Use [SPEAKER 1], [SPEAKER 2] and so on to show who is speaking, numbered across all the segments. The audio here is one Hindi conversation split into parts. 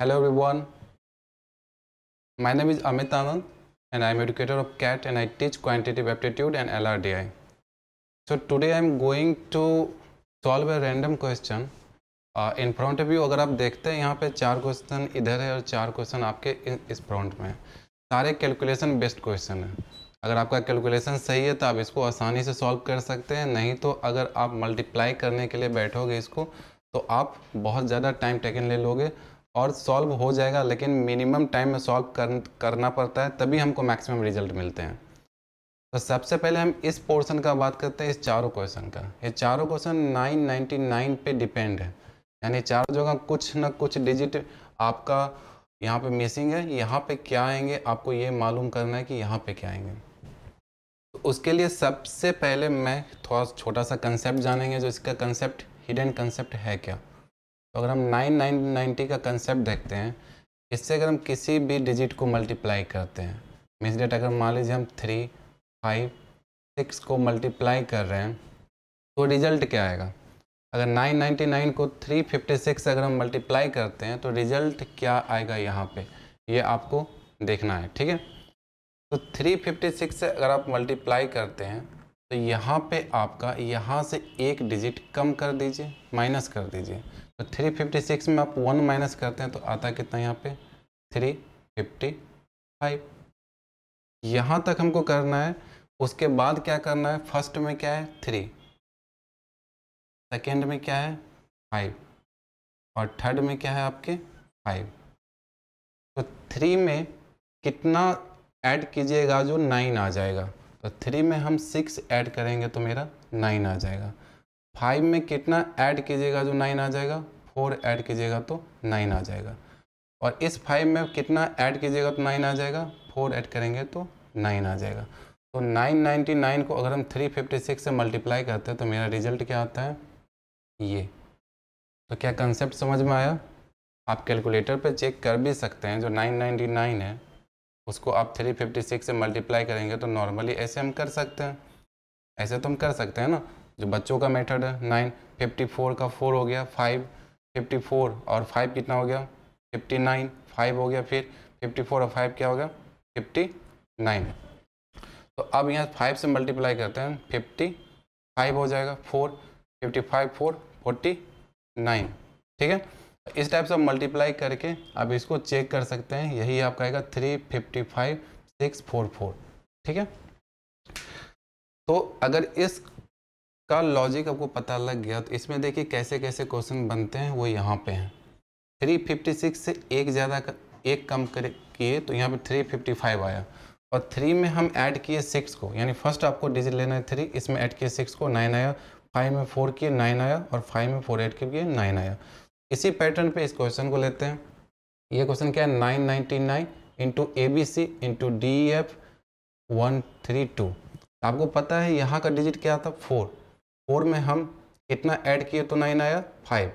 [SPEAKER 1] Hello everyone. My name is Amit Anand and I am educator of CAT and I teach quantitative aptitude and LRDI. So today I am going to solve a random question. In front view अगर आप देखते हैं यहाँ पे चार क्वेश्चन इधर है और चार क्वेश्चन आपके इस फ्रंट में सारे कैलकुलेशन बेस्ड क्वेश्चन है अगर आपका कैलकुलेशन सही है तो आप इसको आसानी से सॉल्व कर सकते हैं नहीं तो अगर आप मल्टीप्लाई करने के लिए बैठोगे इसको तो आप बहुत ज़्यादा टाइम टेकन ले लोगे और सॉल्व हो जाएगा लेकिन मिनिमम टाइम में सॉल्व कर, करना पड़ता है तभी हमको मैक्सिमम रिजल्ट मिलते हैं तो सबसे पहले हम इस पोर्शन का बात करते हैं इस चारों क्वेश्चन का ये चारों क्वेश्चन 999 पे डिपेंड है यानी चारों जगह कुछ ना कुछ डिजिट आपका यहाँ पे मिसिंग है यहाँ पे क्या आएंगे आपको ये मालूम करना है कि यहाँ पे क्या आएंगे तो उसके लिए सबसे पहले मैं थोड़ा छोटा सा कंसेप्ट जानेंगे जो इसका कंसेप्ट हिडन कंसेप्ट है क्या तो अगर हम नाइन नाइन नाइन्टी का कंसेप्ट देखते हैं इससे अगर हम किसी भी डिजिट को मल्टीप्लाई करते हैं मीन्स डेट अगर मान लीजिए हम थ्री फाइव सिक्स को मल्टीप्लाई कर रहे हैं तो रिजल्ट क्या आएगा अगर 999 को 356 अगर हम मल्टीप्लाई करते हैं तो रिजल्ट क्या आएगा यहाँ पे ये आपको देखना है ठीक है तो 356 से अगर आप मल्टीप्लाई करते हैं तो यहाँ पे आपका यहाँ से एक डिजिट कम कर दीजिए माइनस कर दीजिए तो थ्री फिफ्टी सिक्स में आप वन माइनस करते हैं तो आता कितना यहाँ पे थ्री फिफ्टी फाइव यहाँ तक हमको करना है उसके बाद क्या करना है फर्स्ट में क्या है थ्री सेकेंड में क्या है फाइव और थर्ड में क्या है आपके फाइव तो थ्री में कितना ऐड कीजिएगा जो नाइन आ जाएगा तो थ्री में हम सिक्स ऐड करेंगे तो मेरा नाइन आ जाएगा फाइव में कितना ऐड कीजिएगा जो नाइन आ जाएगा फोर ऐड कीजिएगा तो नाइन आ जाएगा और इस फाइव में कितना ऐड कीजिएगा तो नाइन आ जाएगा फोर ऐड करेंगे तो नाइन आ जाएगा तो नाइन नाइन्टी नाइन को अगर हम थ्री फिफ्टी सिक्स से मल्टीप्लाई करते हैं तो मेरा रिजल्ट क्या आता है ये तो क्या कंसेप्ट समझ में आया आप कैलकुलेटर पर चेक कर भी सकते हैं जो नाइन नाइन्टी नाइन है उसको आप थ्री फिफ्टी सिक्स से मल्टीप्लाई करेंगे तो नॉर्मली ऐसे हम कर सकते हैं ऐसे तो हम कर सकते हैं ना जो बच्चों का मेथड है नाइन फिफ्टी फोर का फोर हो गया फाइव फिफ्टी फोर और फाइव कितना हो गया फिफ्टी नाइन फाइव हो गया फिर फिफ्टी फोर और फाइव क्या हो गया फिफ्टी नाइन तो अब यहाँ फाइव से मल्टीप्लाई करते हैं फिफ्टी फाइव हो जाएगा four fifty five four forty nine ठीक है इस टाइप से मल्टीप्लाई करके आप इसको चेक कर सकते हैं यही आपका आएगा three fifty five six four four ठीक है तो अगर इस का लॉजिक आपको पता लग गया तो इसमें देखिए कैसे कैसे क्वेश्चन बनते हैं वो यहाँ पे हैं 356 से एक ज़्यादा एक कम करे किए तो यहाँ पे 355 आया और थ्री में हम ऐड किए सिक्स को यानी फर्स्ट आपको डिजिट लेना है थ्री इसमें ऐड किए सिक्स को नाइन आया फाइव में फोर किए नाइन आया और फाइव में फोर ऐड किए नाइन आया इसी पैटर्न पे इस क्वेश्चन को लेते हैं ये क्वेश्चन क्या है nine ninety nine into A B C into D F one three two आपको पता है यहाँ का डिजिट क्या था फोर फोर में हम कितना ऐड किए तो नाइन आया फाइव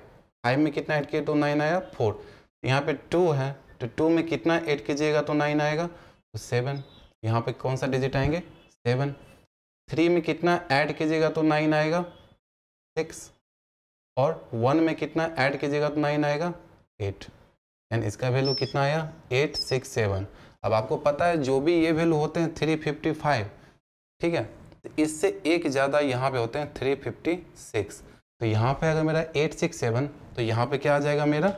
[SPEAKER 1] फाइव में कितना ऐड किए तो नाइन आया फोर यहाँ पे टू है तो टू में कितना ऐड कीजिएगा तो नाइन आएगा तो सेवन यहाँ पे कौन सा डिजिट आएंगे सेवन थ्री में कितना ऐड कीजिएगा तो नाइन आएगा सिक्स और वन में कितना ऐड कीजिएगा तो नाइन आएगा एट एंड इसका वैल्यू कितना आया एट सिक्स सेवन अब आपको पता है जो भी ये वैल्यू होते हैं थ्री फिफ्टी फाइव ठीक है तो इससे एक ज़्यादा यहाँ पे होते हैं थ्री फिफ्टी सिक्स तो यहाँ पे अगर मेरा एट सिक्स सेवन तो यहाँ पे क्या आ जाएगा मेरा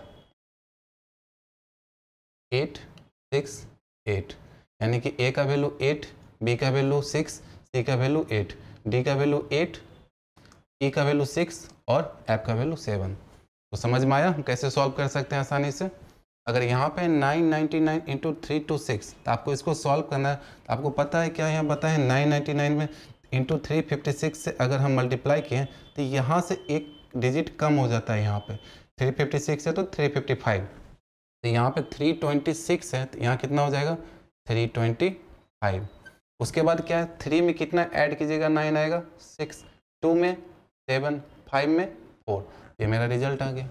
[SPEAKER 1] एट सिक्स एट यानी कि ए का वैल्यू एट बी का वैल्यू सिक्स सी का वैल्यू एट डी का वैल्यू एट ई का वैल्यू सिक्स और एफ का वैल्यू सेवन तो समझ में आया हम कैसे सॉल्व कर सकते हैं आसानी से अगर यहाँ पे 999 ninety nine into three two six तो आपको इसको सॉल्व करना है तो आपको पता है क्या यहाँ बताएं 999 में इंटू थ्री फिफ्टी सिक्स से अगर हम मल्टीप्लाई किए तो यहाँ से एक डिजिट कम हो जाता है यहाँ पे थ्री फिफ्टी सिक्स है तो थ्री फिफ्टी फाइव तो यहाँ पे थ्री ट्वेंटी सिक्स है तो यहाँ कितना हो जाएगा थ्री ट्वेंटी फाइव उसके बाद क्या है थ्री में कितना ऐड कीजिएगा नाइन आएगा सिक्स टू में सेवन फाइव में फोर ये मेरा रिजल्ट आ गया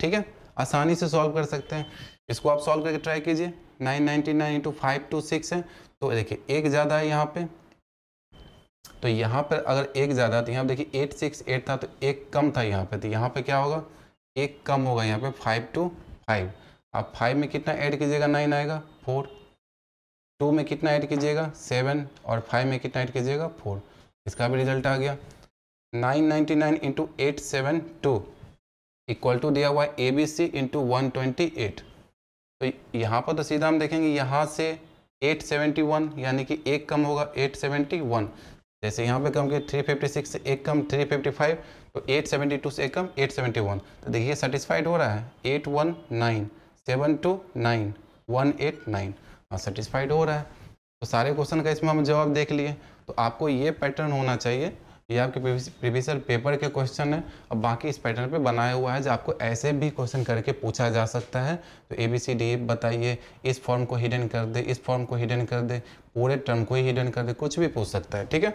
[SPEAKER 1] ठीक है आसानी से सॉल्व कर सकते हैं इसको आप सॉल्व करके ट्राई कीजिए nine ninety nine into five two six है तो देखिए एक ज़्यादा है यहाँ पे तो यहाँ पर अगर एक ज़्यादा तो यहाँ देखिए एट सिक्स एट था तो एक कम था यहाँ पे तो यहाँ पे क्या होगा एक कम होगा यहाँ पे फाइव टू फाइव आप फाइव में कितना ऐड कीजिएगा नाइन आएगा फोर टू में कितना ऐड कीजिएगा सेवन और फाइव में कितना ऐड कीजिएगा फोर इसका भी रिजल्ट आ गया nine ninety nine into eight seven two equal to दिया हुआ A B C into one twenty eight तो यहाँ पर तो सीधा हम देखेंगे यहाँ से एट सेवेंटी वन यानी कि एक कम होगा एट सेवेंटी वन जैसे यहाँ पे कम के 356 से एक कम 355 तो 872 से एक कम 871 तो देखिए सेटिस्फाइड हो रहा है 819 729 189 हाँ सेटिस्फाइड हो रहा है तो सारे क्वेश्चन का इसमें हम जवाब देख लिए तो आपको ये पैटर्न होना चाहिए ये आपके प्रीवियस ईयर पेपर के क्वेश्चन है और बाकी इस पैटर्न पे बनाया हुआ है जो आपको ऐसे भी क्वेश्चन करके पूछा जा सकता है तो ए बी सी डी बताइए इस फॉर्म को हिडन कर दे इस फॉर्म को हिडन कर दे पूरे टर्म को ही हिडन कर दे कुछ भी पूछ सकता है ठीक है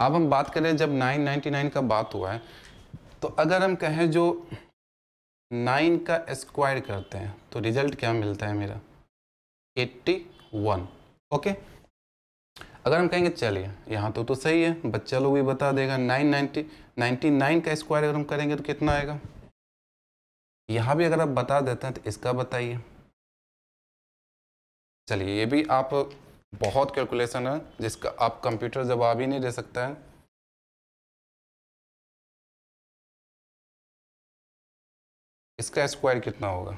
[SPEAKER 1] अब हम बात करें जब नाइन नाइन्टी नाइन का बात हुआ है तो अगर हम कहें जो नाइन का स्क्वायर करते हैं तो रिजल्ट क्या मिलता है मेरा एट्टी वन ओके अगर हम कहेंगे चलिए यहाँ तो तो सही है बच्चा लोग भी बता देगा नाइन नाइन्टी नाइन्टी नाइन का स्क्वायर अगर हम करेंगे तो कितना आएगा यहाँ भी अगर आप बता देते हैं तो इसका बताइए चलिए ये भी आप बहुत कैलकुलेशन है जिसका आप कंप्यूटर जवाब ही नहीं दे सकता है इसका स्क्वायर कितना होगा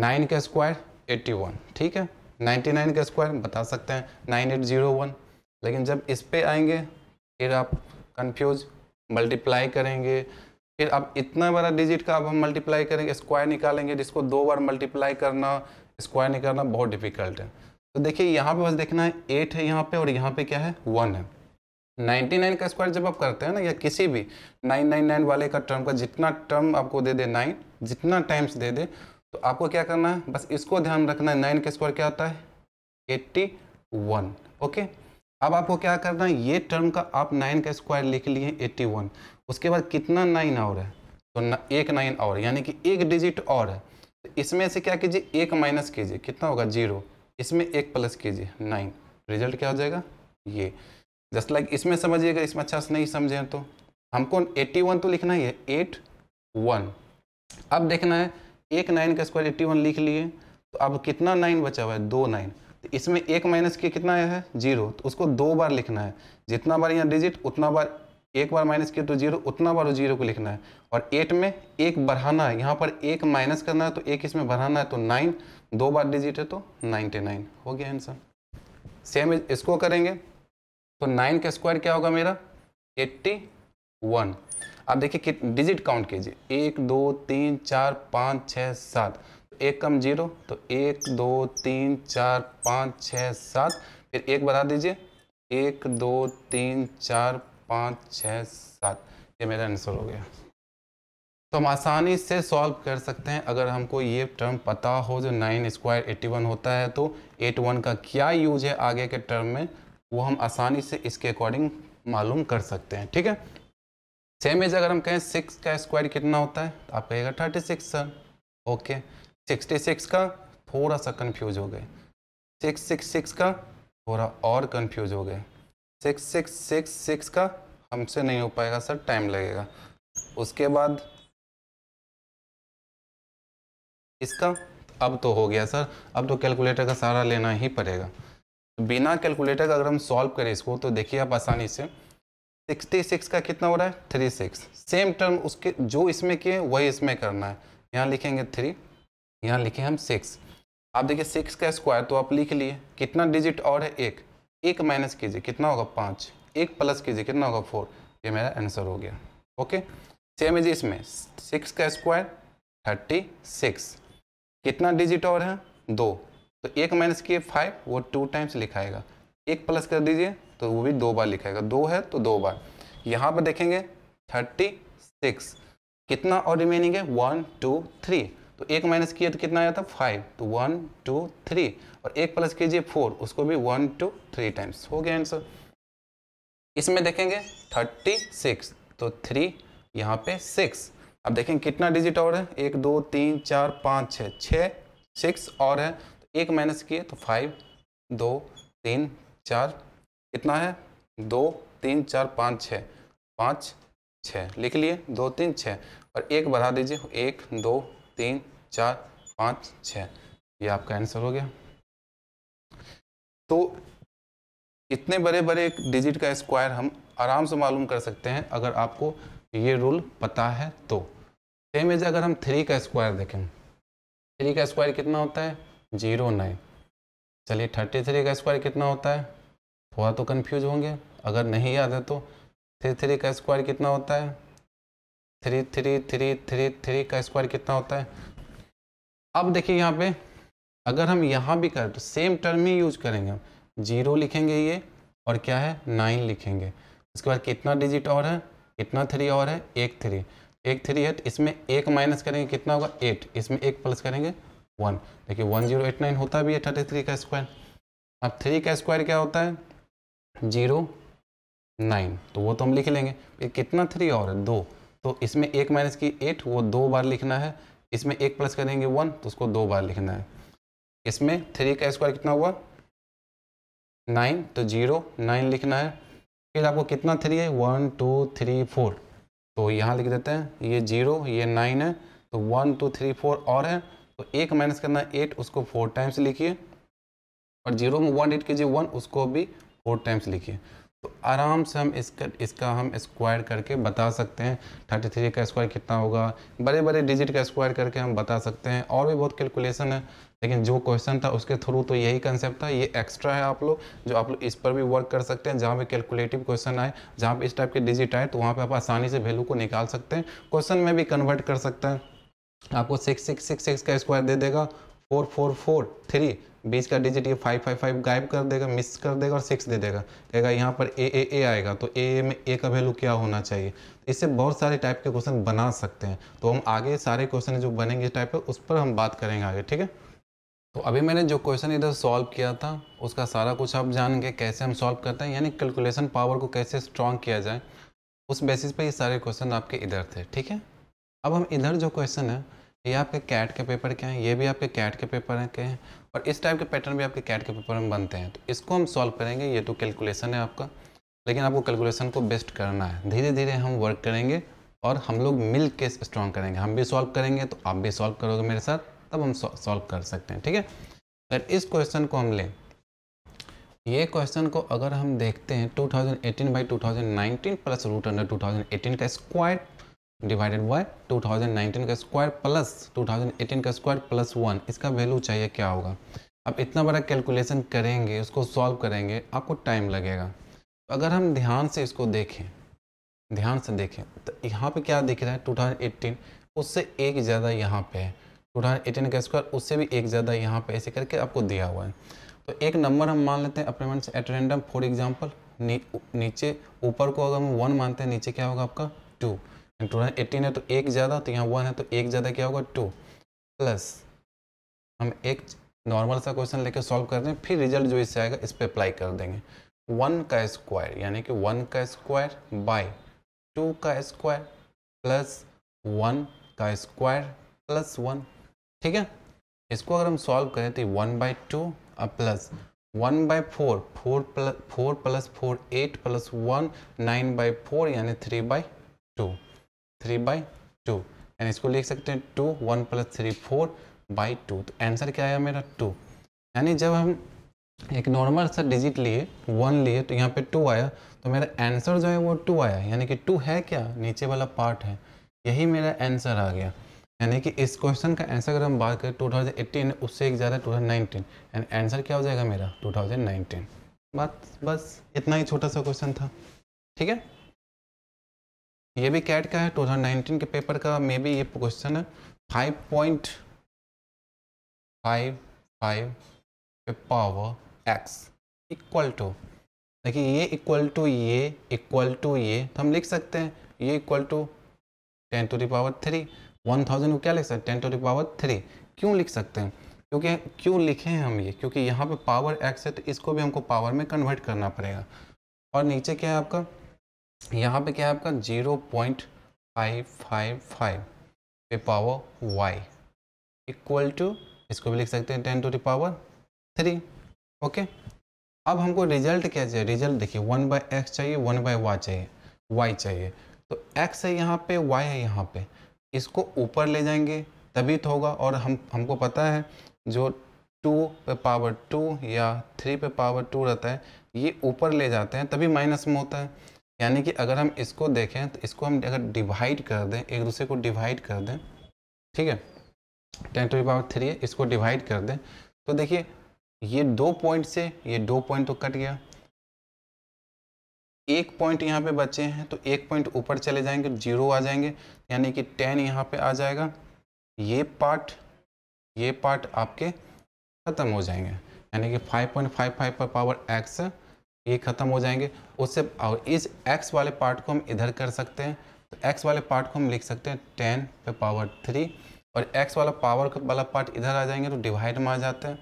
[SPEAKER 1] नाइन का स्क्वायर एट्टी वन ठीक है नाइन्टी नाइन का स्क्वायर बता सकते हैं नाइन एट जीरो वन लेकिन जब इस पर आएंगे फिर आप कंफ्यूज मल्टीप्लाई करेंगे फिर आप इतना बड़ा डिजिट का अब हम मल्टीप्लाई करेंगे स्क्वायर निकालेंगे जिसको दो बार मल्टीप्लाई करना स्क्वायर निकालना बहुत डिफिकल्ट है तो देखिए यहाँ पे बस देखना है एट है यहाँ पे और यहाँ पे क्या है वन है 99 का स्क्वायर जब आप करते हैं ना या किसी भी 999 वाले का टर्म का जितना टर्म आपको दे दे नाइन जितना टाइम्स दे दे तो आपको क्या करना है बस इसको ध्यान रखना है नाइन का स्क्वायर क्या होता है एट्टी वन ओके अब आपको क्या करना है ये टर्म का आप नाइन का स्क्वायर लिख लिए एट्टी वन उसके बाद कितना नाइन और है तो न, एक नाइन और यानी कि एक डिजिट और है तो इसमें से क्या कीजिए एक माइनस कीजिए कितना होगा जीरो इसमें एक प्लस कीजिए नाइन रिजल्ट क्या हो जाएगा ये जस्ट लाइक like इसमें समझिएगा इसमें अच्छा से नहीं समझें तो हमको एट्टी वन तो लिखना ही है एट वन अब देखना है एक नाइन का स्क्वायर एट्टी वन लिख लिए तो अब कितना नाइन बचा हुआ है दो नाइन तो इसमें एक माइनस के कितना आया है जीरो तो उसको दो बार लिखना है जितना बार यहाँ डिजिट उतना बार एक बार माइनस किया तो जीरो उतना बार जीरो को लिखना है और एट में एक बढ़ाना है यहाँ पर एक माइनस करना है तो एक इसमें बढ़ाना है तो नाइन दो बार डिजिट है तो नाइन्टी नाइन हो गया आंसर सेम इसको करेंगे तो नाइन का स्क्वायर क्या होगा मेरा एट्टी वन आप देखिए कि डिजिट काउंट कीजिए एक दो तीन चार पाँच छः सात एक कम जीरो तो एक दो तीन चार पाँच छः सात फिर एक बता दीजिए एक दो तीन चार पाँच छः सात ये मेरा आंसर हो गया तो हम आसानी से सॉल्व कर सकते हैं अगर हमको ये टर्म पता हो जो नाइन स्क्वायर एट्टी वन होता है तो एट वन का क्या यूज है आगे के टर्म में वो हम आसानी से इसके अकॉर्डिंग मालूम कर सकते हैं ठीक है सेम एज अगर हम कहें सिक्स का स्क्वायर कितना होता है तो आप कहेगा thirty six sir okay sixty six का थोड़ा सा कन्फ्यूज हो गए सिक्स सिक्स सिक्स का थोड़ा और कन्फ्यूज हो गए सिक्स सिक्स सिक्स सिक्स का हमसे नहीं हो पाएगा सर टाइम लगेगा उसके बाद इसका अब तो हो गया सर अब तो कैलकुलेटर का सहारा लेना ही पड़ेगा बिना कैलकुलेटर का अगर हम सॉल्व करें इसको तो देखिए आप आसानी से सिक्सटी सिक्स का कितना हो रहा है थ्री सिक्स सेम टर्म उसके जो इसमें किए वही इसमें करना है यहाँ लिखेंगे थ्री यहाँ लिखे हम सिक्स आप देखिए सिक्स का स्क्वायर तो आप लिख लिए कितना डिजिट और है एक एक माइनस कीजिए कितना होगा पाँच एक प्लस कीजिए कितना होगा फोर ये मेरा आंसर हो गया ओके सेम इज इसमें सिक्स का स्क्वायर थर्टी सिक्स कितना डिजिट और है दो तो एक माइनस किए फाइव वो टू टाइम्स लिखाएगा एक प्लस कर दीजिए तो वो भी दो बार लिखेगा दो है तो दो बार यहाँ पर देखेंगे थर्टी सिक्स कितना और रिमेनिंग है वन टू थ्री तो एक माइनस किया तो कितना आया था फाइव तो वन टू थ्री और एक प्लस कीजिए फोर उसको भी वन टू थ्री टाइम्स हो गया आंसर इसमें देखेंगे थर्टी सिक्स तो थ्री यहाँ पे सिक्स अब देखें कितना डिजिट और है एक दो तीन चार पाँच छः छः सिक्स और है तो एक माइनस किए तो फाइव दो तीन चार कितना है दो तीन चार पाँच छः पाँच छः लिख लिए दो तीन छः और एक बढ़ा दीजिए एक दो तीन चार पाँच छः ये आपका आंसर हो गया तो इतने बड़े बड़े डिजिट का स्क्वायर हम आराम से मालूम कर सकते हैं अगर आपको ये रूल पता है तो सेम एज अगर हम थ्री का स्क्वायर देखें थ्री का स्क्वायर कितना होता है जीरो नाइन चलिए थर्टी थ्री का स्क्वायर कितना होता है थोड़ा तो कन्फ्यूज होंगे अगर नहीं याद है तो थ्री थ्री का स्क्वायर कितना होता है three three three three three का स्क्वायर कितना होता है अब देखिए यहाँ पे अगर हम यहाँ भी करें तो सेम टर्म ही यूज करेंगे हम जीरो लिखेंगे ये और क्या है नाइन लिखेंगे उसके बाद कितना डिजिट और है कितना थ्री और है एक थ्री एक थ्री एट इसमें एक माइनस करेंगे कितना होगा एट इसमें एक प्लस करेंगे वन देखिए वन जीरो एट नाइन होता भी है थर्टी थ्री का स्क्वायर अब थ्री का स्क्वायर क्या होता है जीरो नाइन तो वो तो हम लिख लेंगे ये कितना थ्री और है दो तो इसमें एक माइनस की एट वो दो बार लिखना है इसमें एक प्लस करेंगे वन तो उसको दो बार लिखना है इसमें थ्री का स्क्वायर कितना हुआ नाइन तो जीरो नाइन लिखना है फिर आपको कितना थ्री है वन टू थ्री फोर तो यहाँ लिख देते हैं ये जीरो ये नाइन है तो वन टू थ्री फोर और है तो एक माइनस करना है एट उसको फोर टाइम्स लिखिए और जीरो में वन एट कीजिए वन उसको भी फोर टाइम्स लिखिए तो आराम से हम इसका इसका हम स्क्वायर करके बता सकते हैं थर्टी थ्री का स्क्वायर कितना होगा बड़े बड़े डिजिट का स्क्वायर करके हम बता सकते हैं और भी बहुत कैलकुलेशन है लेकिन जो क्वेश्चन था उसके थ्रू तो यही कंसेप्ट था ये एक्स्ट्रा है आप लोग जो आप लोग इस पर भी वर्क कर सकते हैं जहाँ पे कैलकुलेटिव क्वेश्चन आए जहाँ पे इस टाइप के डिजिट आए तो वहाँ पे आप आसानी से वैल्यू को निकाल सकते हैं क्वेश्चन में भी कन्वर्ट कर सकते हैं आपको सिक्स सिक्स सिक्स सिक्स का स्क्वायर दे देगा फोर फोर फोर थ्री बीच का डिजिट ये फाइव फाइव फाइव गायब कर देगा मिस कर देगा और सिक्स दे देगा कहेगा यहाँ पर ए ए ए आएगा तो ए ए में ए का वैल्यू क्या होना चाहिए तो इससे बहुत सारे टाइप के क्वेश्चन बना सकते हैं तो हम आगे सारे क्वेश्चन जो बनेंगे टाइप है उस पर हम बात करेंगे आगे ठीक है तो अभी मैंने जो क्वेश्चन इधर सॉल्व किया था उसका सारा कुछ आप जान कैसे हम सॉल्व करते हैं यानी कैलकुलेशन पावर को कैसे स्ट्रॉन्ग किया जाए उस बेसिस पर ये सारे क्वेश्चन आपके इधर थे ठीक है अब हम इधर जो क्वेश्चन है ये आपके कैट के पेपर के हैं ये भी आपके कैट के पेपर हैं के हैं और इस टाइप के पैटर्न भी आपके कैट के पेपर में बनते हैं तो इसको हम सॉल्व करेंगे ये तो कैलकुलेशन है आपका लेकिन आपको कैलकुलेशन को बेस्ट करना है धीरे धीरे हम वर्क करेंगे और हम लोग मिल के स्ट्रॉन्ग करेंगे हम भी सॉल्व करेंगे तो आप भी सॉल्व करोगे मेरे साथ तब हम सॉल्व कर सकते हैं ठीक है अगर इस क्वेश्चन को हम लें ये क्वेश्चन को अगर हम देखते हैं 2018 by nineteen plus root under eighteen का स्क्वायर डिवाइडेड बाय 2019 का स्क्वायर प्लस 2018 का स्क्वायर प्लस वन इसका वैल्यू चाहिए क्या होगा अब इतना बड़ा कैलकुलेशन करेंगे उसको सॉल्व करेंगे आपको टाइम लगेगा तो अगर हम ध्यान से इसको देखें ध्यान से देखें तो यहाँ पे क्या दिख रहा है 2018 उससे एक ज़्यादा यहाँ पे है टू का स्क्वायर उससे भी एक ज़्यादा यहाँ पर ऐसे करके आपको दिया हुआ है तो एक नंबर हम मान लेते हैं अपने मन से एटरेंडम फॉर एग्जाम्पल नीचे ऊपर को अगर हम वन मानते हैं नीचे क्या होगा आपका टू टू है एटीन है तो एक ज़्यादा तो यहाँ वन है तो एक ज़्यादा क्या होगा टू प्लस हम एक नॉर्मल सा क्वेश्चन लेकर सॉल्व कर दें फिर रिजल्ट जो इससे आएगा इस पर अप्लाई कर देंगे वन का स्क्वायर यानी कि वन का स्क्वायर बाय टू का स्क्वायर प्लस वन का स्क्वायर प्लस वन ठीक है इसको अगर हम सॉल्व करें तो वन बाई टू और plus one by four four plus four plus four eight plus one nine by four यानी three by two three by two and इसको लिख सकते हैं two one plus three four by two तो आंसर क्या आया मेरा टू यानी जब हम एक नॉर्मल सा डिजिट लिए वन लिए तो यहाँ पे टू आया तो मेरा आंसर जो है वो टू आया यानी कि टू है क्या नीचे वाला पार्ट है यही मेरा आंसर आ गया यानी कि इस क्वेश्चन का आंसर अगर हम बात करें टू थाउजेंड एटीन उससे एक ज़्यादा टू नाइनटीन एंड आंसर क्या हो जाएगा मेरा टू नाइनटीन बस बस इतना ही छोटा सा क्वेश्चन था ठीक है ये भी कैट का है 2019 के पेपर का मे बी ये क्वेश्चन है five point five five power X equal to देखिए ये इक्वल टू ये इक्वल टू ये तो हम लिख सकते हैं ये equal to ten to the power three one thousand को क्या लिख सकते हैं टेन टू दावर थ्री क्यों लिख सकते हैं क्योंकि क्यों लिखे हैं हम ये क्योंकि यहाँ पे पावर एक्स है तो इसको भी हमको पावर में कन्वर्ट करना पड़ेगा और नीचे क्या है आपका यहाँ पे क्या है आपका zero point five five five पे पावर वाई इक्वल टू इसको भी लिख सकते हैं ten to the power three okay अब हमको रिजल्ट क्या चाहिए रिजल्ट देखिए वन बाई एक्स चाहिए वन बाई वाई चाहिए वाई चाहिए तो एक्स है यहाँ पे वाई है यहाँ पे इसको ऊपर ले जाएंगे तभी तो होगा और हम हमको पता है जो टू पे पावर टू या थ्री पे पावर टू रहता है ये ऊपर ले जाते हैं तभी माइनस में होता है यानी कि अगर हम इसको देखें तो इसको हम अगर डिवाइड कर दें एक दूसरे को डिवाइड कर दें ठीक है टेन टू पावर थ्री है इसको डिवाइड कर दें तो देखिए ये दो पॉइंट से ये दो पॉइंट तो कट गया एक पॉइंट यहाँ पे बचे हैं तो एक पॉइंट ऊपर चले जाएंगे जीरो आ जाएंगे यानी कि टेन यहाँ पे आ जाएगा ये पार्ट ये पार्ट आपके ख़त्म हो जाएंगे यानी कि फाइव पॉइंट फाइव फाइव पर पावर एक्स ये ख़त्म हो जाएंगे उससे और इस एक्स वाले पार्ट को हम इधर कर सकते हैं तो एक्स वाले पार्ट को हम लिख सकते हैं टेन पे पावर थ्री और एक्स वाला पावर वाला पार्ट इधर आ जाएंगे तो डिवाइड में आ जाते हैं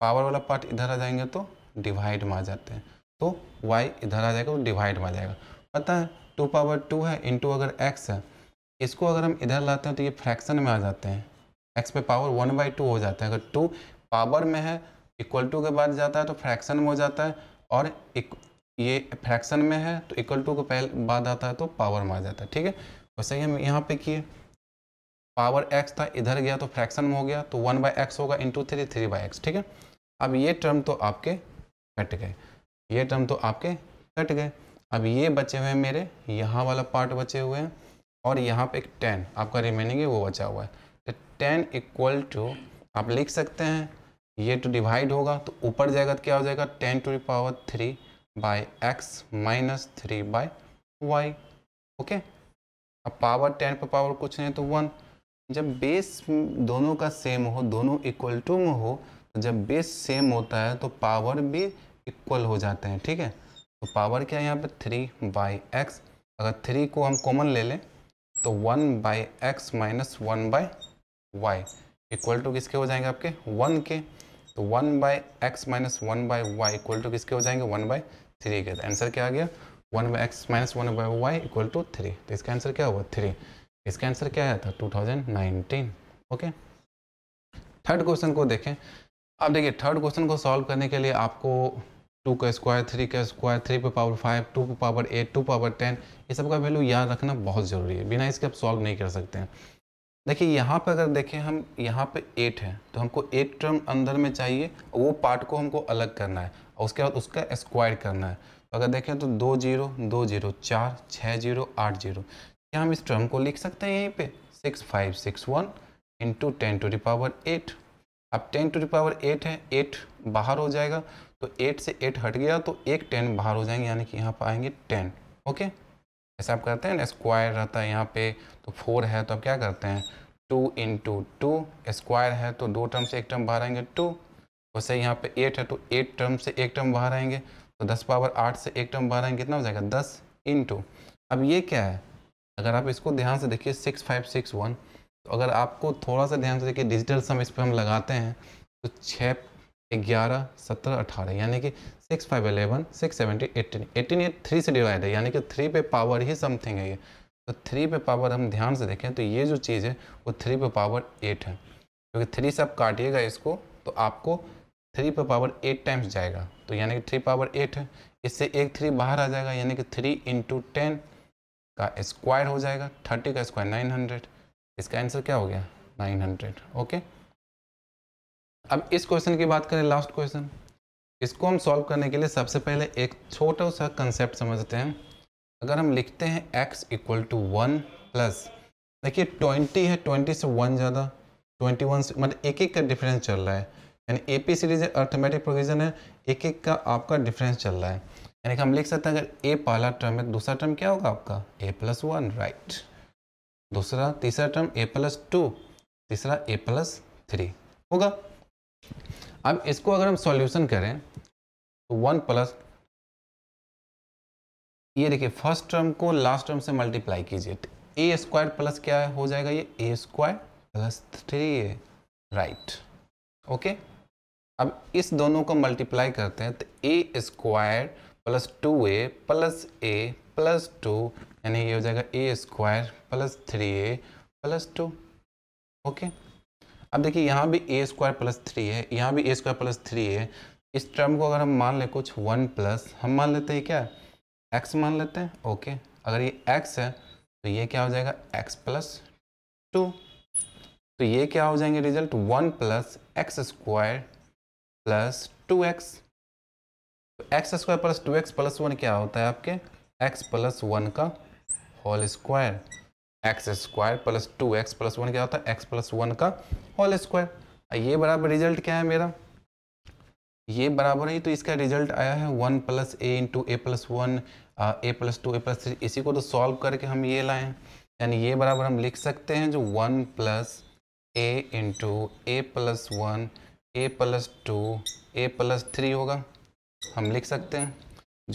[SPEAKER 1] पावर वाला पार्ट इधर आ जाएंगे तो डिवाइड में आ जाते हैं तो वाई इधर आ जाएगा तो डिवाइड में आ जाएगा पता है टू पावर टू है इंटू अगर एक्स है इसको अगर हम इधर लाते हैं तो ये फ्रैक्शन में आ जाते हैं एक्स पे पावर वन बाई टू हो जाता है अगर टू पावर में है इक्वल टू के बाद जाता है तो फ्रैक्शन में हो जाता है और एक ये फ्रैक्शन में है तो इक्वल टू को पहले बाद आता है तो पावर में आ जाता है ठीक है वैसे तो ही हम यहाँ पे किए पावर एक्स था इधर गया तो फ्रैक्शन में हो गया तो वन बाई एक्स होगा into three three by X ठीक है अब ये टर्म तो आपके कट गए ये टर्म तो आपके कट गए अब ये बचे हुए हैं मेरे यहाँ वाला पार्ट बचे हुए हैं और यहाँ पे एक टेन आपका रिमेनिंग है वो बचा हुआ है तो टेन इक्वल टू आप लिख सकते हैं ये टू तो डिवाइड होगा तो ऊपर जाएगा तो क्या हो जाएगा ten to the power three by X minus three by Y okay अब पावर टेन पर पावर कुछ नहीं तो वन जब बेस दोनों का सेम हो दोनों इक्वल टू में हो तो जब बेस सेम होता है तो पावर भी इक्वल हो जाते हैं ठीक है तो पावर क्या है यहाँ पर थ्री बाई एक्स अगर थ्री को हम कॉमन ले लें तो one by X minus one by Y equal to किसके हो जाएंगे आपके वन के तो one by X minus one by Y equal to किसके हो जाएंगे वन बाई थ्री के तो आंसर क्या आ गया one by X minus one by Y equal to three तो इसका आंसर क्या हुआ थ्री इसका आंसर क्या आया था two thousand nineteen okay third question को देखें अब देखिए थर्ड क्वेश्चन को सॉल्व करने के लिए आपको टू का स्क्वायर थ्री का स्क्वायर थ्री पे पावर फाइव टू पे power eight two power ten ये सब का वैल्यू याद रखना बहुत ज़रूरी है बिना इसके आप सॉल्व नहीं कर सकते हैं देखिए यहाँ पर अगर देखें हम यहाँ पे एट है तो हमको एक टर्म अंदर में चाहिए और वो पार्ट को हमको अलग करना है और उसके बाद उसका स्क्वायर करना है तो अगर देखें तो दो जीरो दो जीरो चार छः जीरो आठ जीरो क्या हम इस टर्म को लिख सकते हैं यहीं पे six five six one into ten to power eight अब टेन टू पावर एट है एट बाहर हो जाएगा तो एट से एट हट गया तो एक टेन बाहर हो जाएंगे यानी कि यहाँ पर आएंगे टेन ओके ऐसा आप करते हैं ना स्क्वायर रहता है यहाँ पे तो फोर है तो आप क्या करते हैं टू इंटू टू स्क्वायर है तो दो टर्म से एक टर्म बाहर आएंगे टू वैसे यहाँ पे एट है तो एट टर्म से एक टर्म बाहर आएंगे तो दस पावर आठ से एक टर्म बाहर आएंगे कितना हो जाएगा दस इंटू अब ये क्या है अगर आप इसको ध्यान से देखिए सिक्स फाइव सिक्स वन तो अगर आपको थोड़ा सा ध्यान से देखिए डिजिटल सम इस पर हम लगाते हैं तो छः ग्यारह सत्रह अठारह यानी कि six five eleven six seventy eighteen eighteen ये थ्री से डिवाइड है यानी कि थ्री पे पावर ही समथिंग है ये तो थ्री पे पावर हम ध्यान से देखें तो ये जो चीज़ है वो थ्री पे पावर एट है क्योंकि थ्री से आप काटिएगा इसको तो आपको थ्री पे पावर एट टाइम्स जाएगा तो यानी कि थ्री पावर एट है इससे एक थ्री बाहर आ जाएगा यानी कि थ्री इंटू टेन का स्क्वायर हो जाएगा थर्टी का स्क्वायर नाइन हंड्रेड इसका आंसर क्या हो गया नाइन हंड्रेड ओके अब इस क्वेश्चन की बात करें लास्ट क्वेश्चन इसको हम सॉल्व करने के लिए सबसे पहले एक छोटा सा कंसेप्ट समझते हैं अगर हम लिखते हैं x equal to one plus देखिए ट्वेंटी है ट्वेंटी से वन ज़्यादा ट्वेंटी वन से मतलब एक एक का डिफरेंस चल रहा है यानी A P series arithmetic progression है एक एक का आपका डिफरेंस चल रहा है यानी कि हम लिख सकते हैं अगर ए पहला टर्म है दूसरा टर्म क्या होगा आपका ए प्लस वन राइट दूसरा तीसरा टर्म ए प्लस टू तीसरा ए प्लस थ्री होगा अब इसको अगर हम सॉल्यूशन करें तो वन प्लस ये देखिए फर्स्ट टर्म को लास्ट टर्म से मल्टीप्लाई कीजिए ए स्क्वायर प्लस क्या हो जाएगा ये A square plus three A right okay अब इस दोनों को मल्टीप्लाई करते हैं तो A square plus two A plus A plus two यानी ये हो जाएगा A square plus three A plus two okay अब देखिए यहाँ भी ए स्क्वायर प्लस थ्री है यहाँ भी ए स्क्वायर प्लस थ्री है इस टर्म को अगर हम मान लें कुछ वन प्लस हम मान लेते हैं क्या एक्स मान लेते हैं ओके अगर ये एक्स है तो ये क्या हो जाएगा एक्स प्लस टू तो ये क्या हो जाएंगे result one plus X square plus two X तो X square plus two X plus one क्या होता है आपके एक्स प्लस वन का whole square X square plus two X plus one क्या होता है एक्स प्लस वन का होल स्क्वायर ये बराबर रिजल्ट क्या है मेरा ये बराबर है तो इसका रिजल्ट आया है one plus A into A plus one A plus two A plus three इसी को तो सॉल्व करके हम ये लाए हैं यानी ये बराबर हम लिख सकते हैं जो one plus A into A plus one A plus two A plus three होगा हम लिख सकते हैं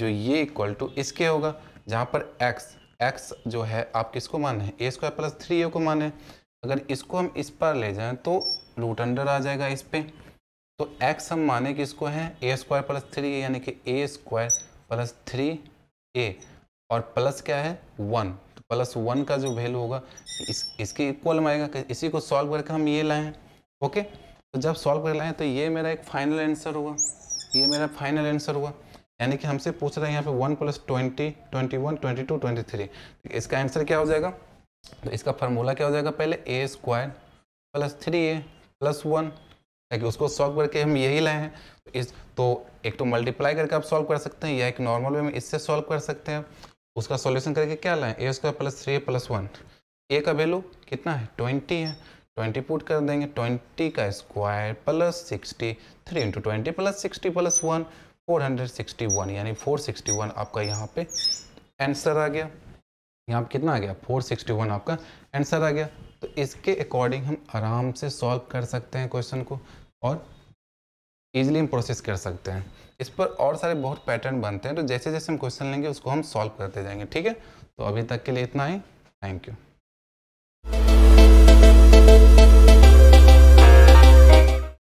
[SPEAKER 1] जो ये इक्वल टू इसके होगा जहाँ पर एक्स एक्स जो है आप किसको माने A square plus three A को माने अगर इसको हम इस पर ले जाएं तो रूट अंडर आ जाएगा इस पर तो एक्स हम माने कि इसको है A square plus three A यानी कि A square plus three A और प्लस क्या है वन तो प्लस वन का जो वैल्यू होगा इस इसके इक्वल में आएगा इसी को सॉल्व करके हम ये लाएँ ओके तो जब सॉल्व कर लाएँ तो ये मेरा एक फाइनल आंसर हुआ ये मेरा फाइनल आंसर हुआ यानी कि हमसे पूछ रहे हैं यहाँ पे one plus twenty twenty one twenty two twenty three तो इसका आंसर क्या हो जाएगा तो इसका फार्मूला क्या हो जाएगा पहले A square plus three A plus one ताकि उसको सॉल्व करके हम यही लाए हैं तो इस तो एक तो मल्टीप्लाई करके आप सॉल्व कर सकते हैं या एक नॉर्मल वे में इससे सॉल्व कर सकते हैं उसका सॉल्यूशन करके क्या लाएँ A square plus three A plus one A का वैल्यू कितना है ट्वेंटी है ट्वेंटी पुट कर देंगे ट्वेंटी का square plus sixty three into twenty plus sixty plus one 461 यानी 461 आपका यहाँ पे आंसर आ गया यहाँ कितना आ गया 461 आपका आंसर आ गया तो इसके अकॉर्डिंग हम आराम से सॉल्व कर सकते हैं क्वेश्चन को और ईजिली हम प्रोसेस कर सकते हैं इस पर और सारे बहुत पैटर्न बनते हैं तो जैसे जैसे हम क्वेश्चन लेंगे उसको हम सॉल्व करते जाएंगे ठीक है तो अभी तक के लिए इतना ही थैंक यू